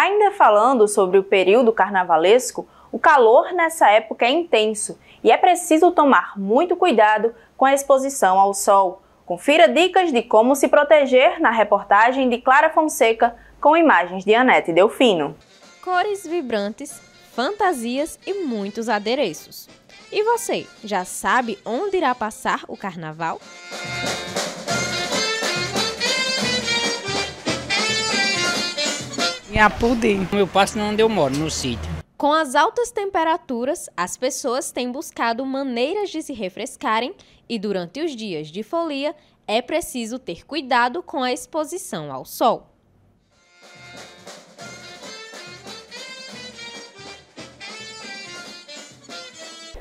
Ainda falando sobre o período carnavalesco, o calor nessa época é intenso e é preciso tomar muito cuidado com a exposição ao sol. Confira dicas de como se proteger na reportagem de Clara Fonseca com imagens de Anete Delfino. Cores vibrantes, fantasias e muitos adereços. E você, já sabe onde irá passar o carnaval? Em é Apudi. Eu passo é onde eu moro, no sítio. Com as altas temperaturas, as pessoas têm buscado maneiras de se refrescarem e durante os dias de folia é preciso ter cuidado com a exposição ao sol.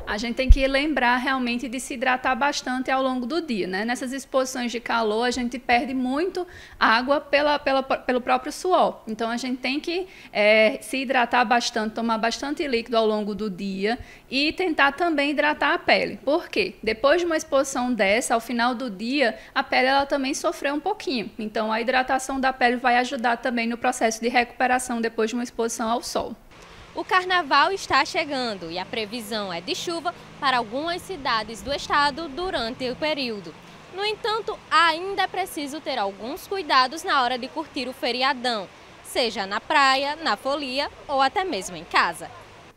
a gente tem que lembrar realmente de se hidratar bastante ao longo do dia, né? Nessas exposições de calor, a gente perde muito água pela, pela, pelo próprio suor. Então, a gente tem que é, se hidratar bastante, tomar bastante líquido ao longo do dia e tentar também hidratar a pele. Por quê? Depois de uma exposição dessa, ao final do dia, a pele ela também sofreu um pouquinho. Então, a hidratação da pele vai ajudar também no processo de recuperação depois de uma exposição ao sol. O carnaval está chegando e a previsão é de chuva para algumas cidades do estado durante o período. No entanto, ainda é preciso ter alguns cuidados na hora de curtir o feriadão, seja na praia, na folia ou até mesmo em casa.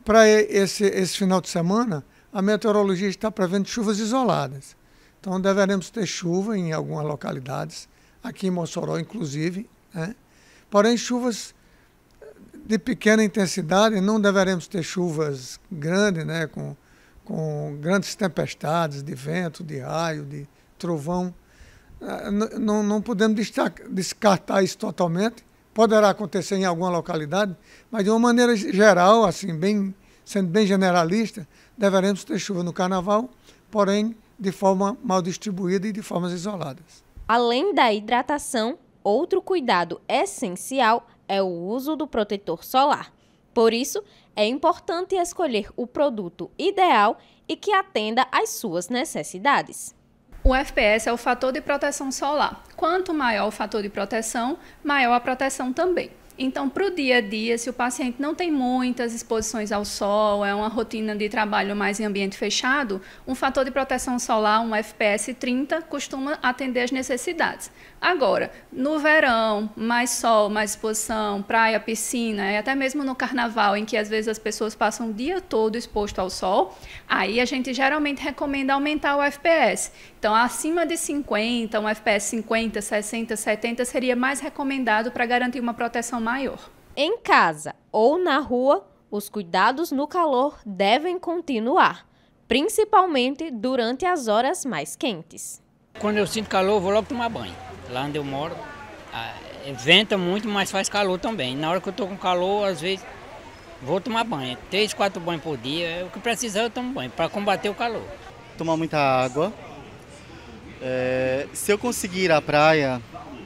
Para esse, esse final de semana, a meteorologia está prevendo chuvas isoladas. Então, deveremos ter chuva em algumas localidades, aqui em Mossoró, inclusive. Né? Porém, chuvas de pequena intensidade, não deveremos ter chuvas grandes, né, com, com grandes tempestades de vento, de raio, de trovão. Ah, não, não podemos descartar isso totalmente. Poderá acontecer em alguma localidade, mas de uma maneira geral, assim, bem, sendo bem generalista, deveremos ter chuva no carnaval, porém de forma mal distribuída e de formas isoladas. Além da hidratação, outro cuidado essencial é o uso do protetor solar. Por isso, é importante escolher o produto ideal e que atenda às suas necessidades. O FPS é o fator de proteção solar. Quanto maior o fator de proteção, maior a proteção também. Então, para o dia a dia, se o paciente não tem muitas exposições ao sol, é uma rotina de trabalho mais em ambiente fechado, um fator de proteção solar, um FPS 30, costuma atender as necessidades. Agora, no verão, mais sol, mais exposição, praia, piscina, e até mesmo no carnaval, em que às vezes as pessoas passam o dia todo exposto ao sol, aí a gente geralmente recomenda aumentar o FPS. Então, acima de 50, um FPS 50, 60, 70 seria mais recomendado para garantir uma proteção mais maior. Em casa ou na rua, os cuidados no calor devem continuar, principalmente durante as horas mais quentes. Quando eu sinto calor, eu vou logo tomar banho. Lá onde eu moro, venta muito, mas faz calor também. Na hora que eu estou com calor, às vezes vou tomar banho. Três, quatro banhos por dia. É o que precisar, eu tomo banho, para combater o calor. Tomar muita água. É, se eu conseguir ir à praia,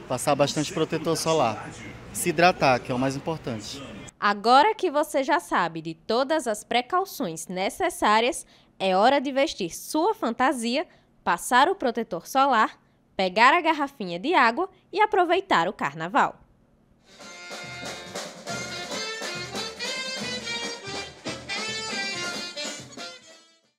passar bastante protetor solar se hidratar, que é o mais importante. Agora que você já sabe de todas as precauções necessárias, é hora de vestir sua fantasia, passar o protetor solar, pegar a garrafinha de água e aproveitar o carnaval.